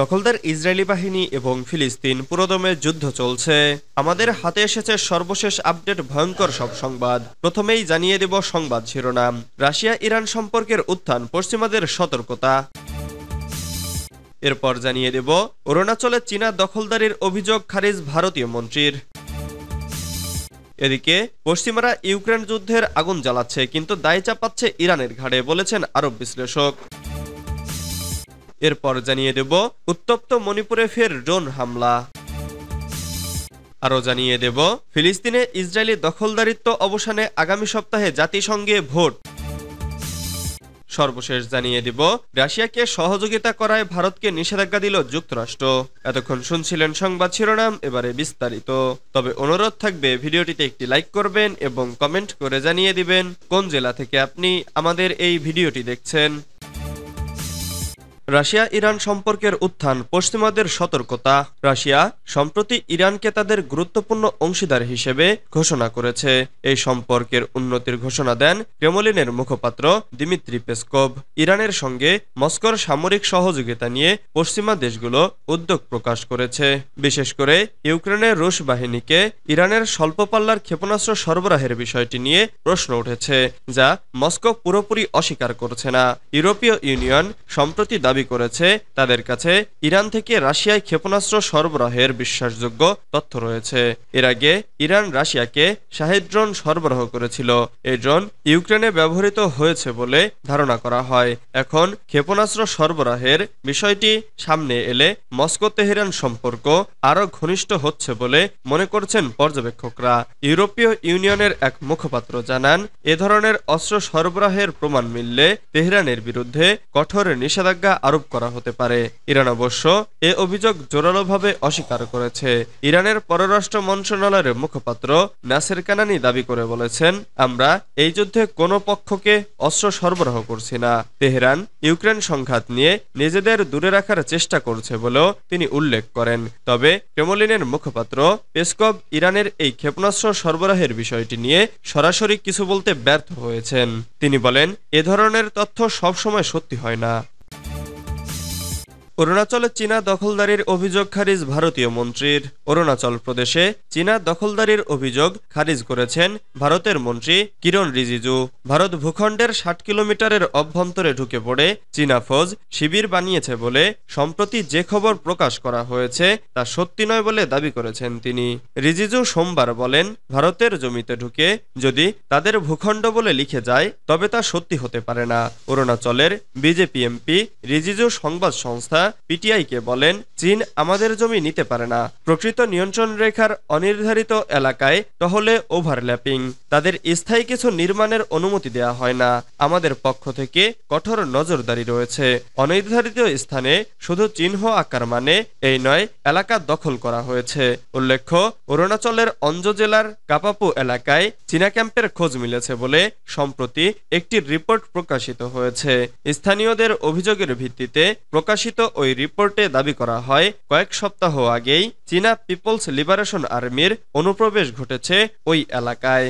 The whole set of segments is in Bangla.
দখলদার ইসরায়েলি বাহিনী এবং ফিলিস্তিন পুরোদমে যুদ্ধ চলছে আমাদের হাতে এসেছে সর্বশেষ আপডেট ভয়ঙ্কর সব সংবাদ প্রথমেই জানিয়ে দেব সংবাদ শিরোনাম রাশিয়া ইরান সম্পর্কের উত্থান পশ্চিমাদের সতর্কতা এরপর জানিয়ে দেব অরুণাচলে চীনা দখলদারির অভিযোগ খারিজ ভারতীয় মন্ত্রীর এদিকে পশ্চিমারা ইউক্রেন যুদ্ধের আগুন জ্বালাচ্ছে কিন্তু দায় চাপাচ্ছে ইরানের ঘাড়ে বলেছেন আরব বিশ্লেষক এরপর জানিয়ে দেব উত্তপ্ত মণিপুরে ফের ড্রোন হামলা আরও জানিয়ে দেব ফিলিস্তিনে ইসরায়েলি দখলদারিত্ব অবসানে আগামী সপ্তাহে জাতিসংঘে ভোট সর্বশেষ জানিয়ে দিব রাশিয়াকে সহযোগিতা করায় ভারতকে নিষেধাজ্ঞা দিল যুক্তরাষ্ট্র এতক্ষণ শুনছিলেন সংবাদ শিরোনাম এবারে বিস্তারিত তবে অনুরোধ থাকবে ভিডিওটিতে একটি লাইক করবেন এবং কমেন্ট করে জানিয়ে দিবেন কোন জেলা থেকে আপনি আমাদের এই ভিডিওটি দেখছেন রাশিয়া ইরান সম্পর্কের উত্থান পশ্চিমাদের সতর্কতা রাশিয়া সম্প্রতি ইরানকে তাদের গুরুত্বপূর্ণ অংশীদার হিসেবে ঘোষণা করেছে এই সম্পর্কের উন্নতির ঘোষণা দেন ক্রেমলিনের মুখপাত্র দিমিত্রি পেসকোভ ইরানের সঙ্গে মস্কোর সামরিক সহযোগিতা নিয়ে পশ্চিমা দেশগুলো উদ্যোগ প্রকাশ করেছে বিশেষ করে ইউক্রেনের রুশ বাহিনীকে ইরানের স্বল্প পাল্লার ক্ষেপণাস্ত্র সরবরাহের বিষয়টি নিয়ে প্রশ্ন উঠেছে যা মস্কো পুরোপুরি অস্বীকার করছে না ইউরোপীয় ইউনিয়ন সম্প্রতি দাবি দাবি করেছে তাদের কাছে ইরান থেকে রাশিয়ায় ক্ষেপণাস্ত্র সরবরাহের বিশ্বাসযোগ্য তথ্য রয়েছে এর আগে ইরান রাশিয়াকে শাহেদ ড্রোন সরবরাহ করেছিল এই ড্রোন ইউক্রেনে ব্যবহৃত হয়েছে বলে ধারণা করা হয় এখন ক্ষেপণাস্ত্র সরবরাহের বিষয়টি সামনে এলে মস্কো তেহরান সম্পর্ক আরও ঘনিষ্ঠ হচ্ছে বলে মনে করছেন পর্যবেক্ষকরা ইউরোপীয় ইউনিয়নের এক মুখপাত্র জানান এ ধরনের অস্ত্র সরবরাহের প্রমাণ মিললে তেহরানের বিরুদ্ধে কঠোর নিষেধাজ্ঞা আরোপ করা হতে পারে ইরান অবশ্য এ অভিযোগ জোরালোভাবে অস্বীকার করেছে ইরানের পররাষ্ট্র মন্ত্রণালয়ের মুখপাত্র নাসের কানানি দাবি করে বলেছেন আমরা এই যুদ্ধে কোনো পক্ষকে অস্ত্র সরবরাহ করছি না তেহরান ইউক্রেন সংঘাত নিয়ে নিজেদের দূরে রাখার চেষ্টা করছে বলেও তিনি উল্লেখ করেন তবে ক্রেমলিনের মুখপাত্র পেসকভ ইরানের এই ক্ষেপণাস্ত্র সরবরাহের বিষয়টি নিয়ে সরাসরি কিছু বলতে ব্যর্থ হয়েছেন তিনি বলেন এ ধরনের তথ্য সবসময় সত্যি হয় না অরুণাচলে চীনা দখলদারির অভিযোগ খারিজ ভারতীয় মন্ত্রীর অরুণাচল প্রদেশে চীনা দখলদারির অভিযোগ খারিজ করেছেন ভারতের মন্ত্রী কিরণ রিজিজু ভারত ভূখণ্ডের ষাট কিলোমিটারের অভ্যন্তরে ঢুকে পড়ে চীনা ফৌজ শিবির বানিয়েছে বলে সম্প্রতি যে খবর প্রকাশ করা হয়েছে তা সত্যি নয় বলে দাবি করেছেন তিনি রিজিজু সোমবার বলেন ভারতের জমিতে ঢুকে যদি তাদের ভূখণ্ড বলে লিখে যায় তবে তা সত্যি হতে পারে না অরুণাচলের বিজেপি এমপি রিজিজু সংবাদ সংস্থা পিটিআইকে বলেন চীন আমাদের জমি নিতে পারে না প্রকৃত নিয়ন্ত্রণ রেখার অনির্ধারিত এলাকায় টহলে ওভারল্যাপিং তাদের স্থায়ী কিছু নির্মাণের অনুমতি দেয়া হয় না আমাদের পক্ষ থেকে কঠোর নজরদারি রয়েছে অনির্ধারিত স্থানে শুধু চিহ্ন আকার মানে এই নয় এলাকা দখল করা হয়েছে উল্লেখ্য অরুণাচলের অঞ্জ জেলার কাপাপু এলাকায় চীনা ক্যাম্পের খোঁজ মিলেছে বলে সম্প্রতি একটি রিপোর্ট প্রকাশিত হয়েছে স্থানীয়দের অভিযোগের ভিত্তিতে প্রকাশিত ওই রিপোর্টে দাবি করা হয় কয়েক সপ্তাহ আগেই চীনা পিপলস লিবারেশন আর্মির অনুপ্রবেশ ঘটেছে ওই এলাকায়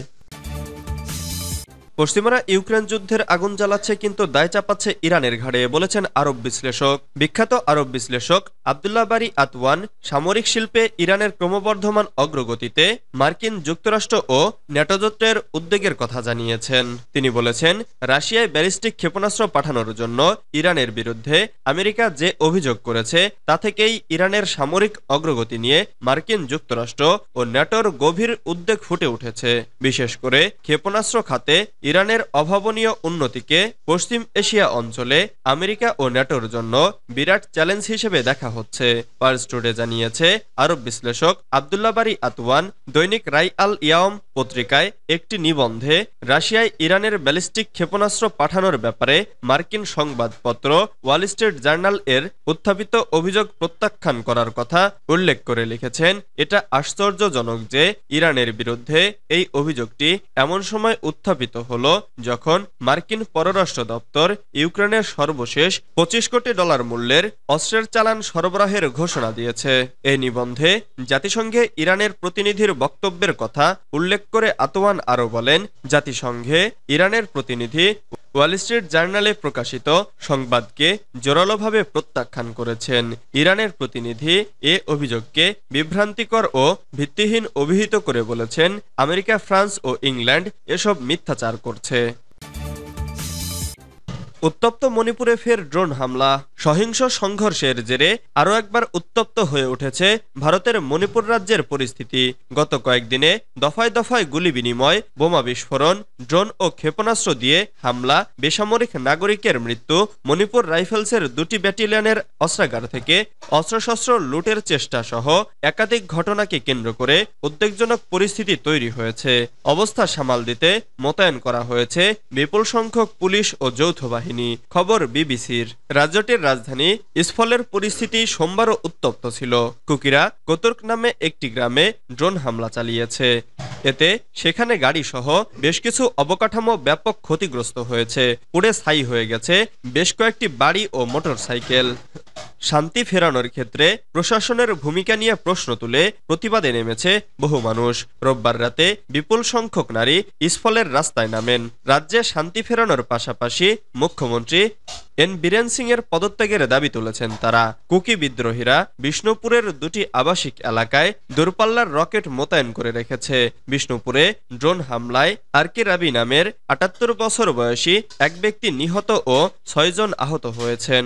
পশ্চিমারা ইউক্রেন যুদ্ধের আগুন জ্বালাচ্ছে কিন্তু দায় চাপাচ্ছে ইরানের ঘাড়ে বলেছেন আরব বিশ্লেষক বিখ্যাত আরব বিশ্লেষক আবদুল্লাহ বারি আতওয়ান সামরিক শিল্পে ইরানের ক্রমবর্ধমান অগ্রগতিতে মার্কিন যুক্তরাষ্ট্র ও নেটোজোটের উদ্বেগের কথা জানিয়েছেন তিনি বলেছেন রাশিয়ায় ব্যালিস্টিক ক্ষেপণাস্ত্র পাঠানোর জন্য ইরানের বিরুদ্ধে আমেরিকা যে অভিযোগ করেছে তা থেকেই ইরানের সামরিক অগ্রগতি নিয়ে মার্কিন যুক্তরাষ্ট্র ও নেটোর গভীর উদ্বেগ ফুটে উঠেছে বিশেষ করে ক্ষেপণাস্ত্র খাতে ইরানের অভাবনীয় উন্নতিকে পশ্চিম এশিয়া অঞ্চলে আমেরিকা ও ন্যাটোর জন্য বিরাট চ্যালেঞ্জ হিসেবে দেখা হচ্ছে পার্স টুডে জানিয়েছে আরব বিশ্লেষক বারি আতওয়ান দৈনিক রাই আল ইয়াম পত্রিকায় একটি নিবন্ধে রাশিয়ায় ইরানের ব্যালিস্টিক ক্ষেপণাস্ত্র পাঠানোর ব্যাপারে মার্কিন সংবাদপত্র ওয়াল স্ট্রিট জার্নাল এর উত্থাপিত অভিযোগ প্রত্যাখ্যান করার কথা উল্লেখ করে লিখেছেন এটা আশ্চর্যজনক যে ইরানের বিরুদ্ধে এই অভিযোগটি এমন সময় উত্থাপিত হল হল যখন মার্কিন পররাষ্ট্র দপ্তর ইউক্রেনের সর্বশেষ পঁচিশ কোটি ডলার মূল্যের অস্ত্রের চালান সরবরাহের ঘোষণা দিয়েছে এই নিবন্ধে জাতিসংঘে ইরানের প্রতিনিধির বক্তব্যের কথা উল্লেখ করে আতোয়ান আরও বলেন জাতিসংঘে ইরানের প্রতিনিধি ওয়াল স্ট্রিট জার্নালে প্রকাশিত সংবাদকে জোরালোভাবে প্রত্যাখ্যান করেছেন ইরানের প্রতিনিধি এ অভিযোগকে বিভ্রান্তিকর ও ভিত্তিহীন অভিহিত করে বলেছেন আমেরিকা ফ্রান্স ও ইংল্যান্ড এসব মিথ্যাচার করছে উত্তপ্ত মণিপুরে ফের ড্রোন হামলা সহিংস সংঘর্ষের জেরে আরও একবার উত্তপ্ত হয়ে উঠেছে ভারতের মণিপুর রাজ্যের পরিস্থিতি গত কয়েকদিনে দফায় দফায় গুলি বিনিময় বোমা বিস্ফোরণ ড্রোন ও ক্ষেপণাস্ত্র দিয়ে হামলা বেসামরিক নাগরিকের মৃত্যু মণিপুর রাইফেলসের দুটি ব্যাটালিয়নের অস্ত্রাগার থেকে অস্ত্রশস্ত্র লুটের চেষ্টা সহ একাধিক ঘটনাকে কেন্দ্র করে উদ্বেগজনক পরিস্থিতি তৈরি হয়েছে অবস্থা সামাল দিতে মোতায়েন করা হয়েছে বিপুল সংখ্যক পুলিশ ও যৌথ বাহিনী খবর বিবিসির রাজ্যটির রাজধানী ইসফলের পরিস্থিতি সোমবারও উত্তপ্ত ছিল কুকিরা কতর্ক নামে একটি গ্রামে ড্রোন হামলা চালিয়েছে এতে সেখানে গাড়ি সহ বেশ কিছু অবকাঠামো ব্যাপক ক্ষতিগ্রস্ত হয়েছে পুড়ে স্থায়ী হয়ে গেছে বেশ কয়েকটি বাড়ি ও মোটরসাইকেল শান্তি ফেরানোর ক্ষেত্রে প্রশাসনের ভূমিকা নিয়ে প্রশ্ন তুলে প্রতিবাদে নেমেছে বহু মানুষ রোববার রাতে বিপুল সংখ্যক নারী ইসফলের রাস্তায় নামেন রাজ্যে শান্তি ফেরানোর পাশাপাশি মুখ্যমন্ত্রী এন বীরেন সিং এর পদত্যাগের দাবি তুলেছেন তারা কুকি বিদ্রোহীরা বিষ্ণুপুরের দুটি আবাসিক এলাকায় দূরপাল্লার রকেট মোতায়েন করে রেখেছে বিষ্ণুপুরে ড্রোন হামলায় কে রাবি নামের আটাত্তর বছর বয়সী এক ব্যক্তি নিহত ও ছয়জন আহত হয়েছেন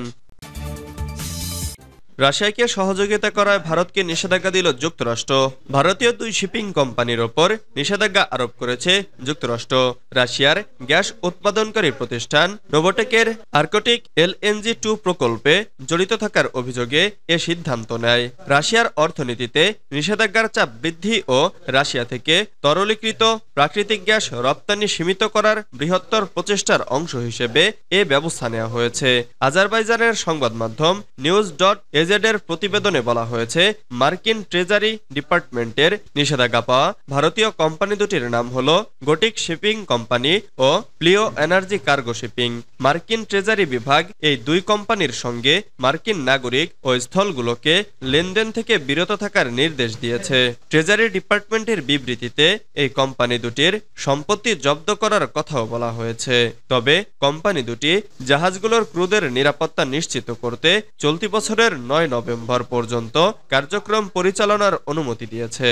রাশিয়াকে সহযোগিতা করায় ভারতকে নিষেধাজ্ঞা দিল যুক্তরাষ্ট্র ভারতীয় দুই শিপিং কোম্পানির ওপর নিষেধাজ্ঞা আরোপ করেছে যুক্তরাষ্ট্র রাশিয়ার গ্যাস উৎপাদনকারী প্রতিষ্ঠান রোবোটেকের আর্কটিক এলএনজি টু প্রকল্পে জড়িত থাকার অভিযোগে এ সিদ্ধান্ত নেয় রাশিয়ার অর্থনীতিতে নিষেধাজ্ঞার চাপ বৃদ্ধি ও রাশিয়া থেকে তরলীকৃত প্রাকৃতিক গ্যাস রপ্তানি সীমিত করার বৃহত্তর প্রচেষ্টার অংশ হিসেবে এ ব্যবস্থা নেওয়া হয়েছে আজারবাইজানের সংবাদ মাধ্যম নিউজ ডট গেজেটের প্রতিবেদনে বলা হয়েছে মার্কিন ট্রেজারি ডিপার্টমেন্টের নিষেধাজ্ঞা পাওয়া ভারতীয় কোম্পানি দুটির নাম হল গোটিক শিপিং কোম্পানি ও প্লিও এনার্জি কার্গো শিপিং মার্কিন ট্রেজারি বিভাগ এই দুই কোম্পানির সঙ্গে মার্কিন নাগরিক ও স্থলগুলোকে লেনদেন থেকে বিরত থাকার নির্দেশ দিয়েছে ট্রেজারি ডিপার্টমেন্টের বিবৃতিতে এই কোম্পানি দুটির সম্পত্তি জব্দ করার কথাও বলা হয়েছে তবে কোম্পানি দুটি জাহাজগুলোর ক্রুদের নিরাপত্তা নিশ্চিত করতে চলতি বছরের ন নয় নভেম্বর পর্যন্ত কার্যক্রম পরিচালনার অনুমতি দিয়েছে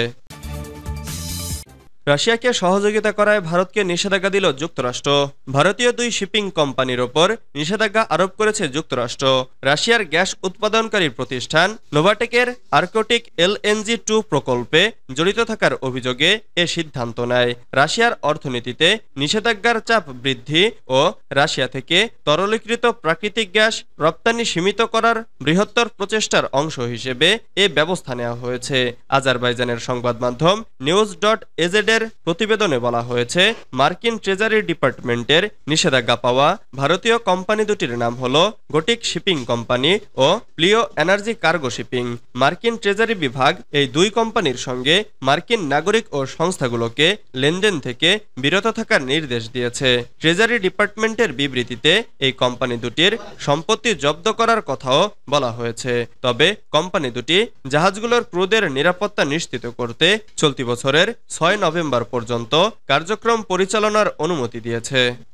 রাশিয়াকে সহযোগিতা করায় ভারতকে নিষেধাজ্ঞা দিল যুক্তরাষ্ট্র ভারতীয় দুই শিপিং কোম্পানির ওপর নিষেধাজ্ঞা আরোপ করেছে যুক্তরাষ্ট্র রাশিয়ার গ্যাস উৎপাদনকারী প্রতিষ্ঠান নোভাটেকের আর্কোটিক এলএনজি টু প্রকল্পে জড়িত থাকার অভিযোগে এ সিদ্ধান্ত নেয় রাশিয়ার অর্থনীতিতে নিষেধাজ্ঞার চাপ বৃদ্ধি ও রাশিয়া থেকে তরলীকৃত প্রাকৃতিক গ্যাস রপ্তানি সীমিত করার বৃহত্তর প্রচেষ্টার অংশ হিসেবে এ ব্যবস্থা নেওয়া হয়েছে আজারবাইজানের সংবাদ মাধ্যম নিউজ ডট এজেড ডিপার্টমেন্টের প্রতিবেদনে বলা হয়েছে মার্কিন ট্রেজারি ডিপার্টমেন্টের নিষেধাজ্ঞা পাওয়া ভারতীয় কোম্পানি দুটির নাম হল গোটিক শিপিং কোম্পানি ও প্লিও এনার্জি কার্গো শিপিং মার্কিন ট্রেজারি বিভাগ এই দুই কোম্পানির সঙ্গে মার্কিন নাগরিক ও সংস্থাগুলোকে লেনদেন থেকে বিরত থাকার নির্দেশ দিয়েছে ট্রেজারি ডিপার্টমেন্টের বিবৃতিতে এই কোম্পানি দুটির সম্পত্তি জব্দ করার কথাও বলা হয়েছে তবে কোম্পানি দুটি জাহাজগুলোর ক্রুদের নিরাপত্তা নিশ্চিত করতে চলতি বছরের ছয় নভেম্বর নভেম্বর পর্যন্ত কার্যক্রম পরিচালনার অনুমতি দিয়েছে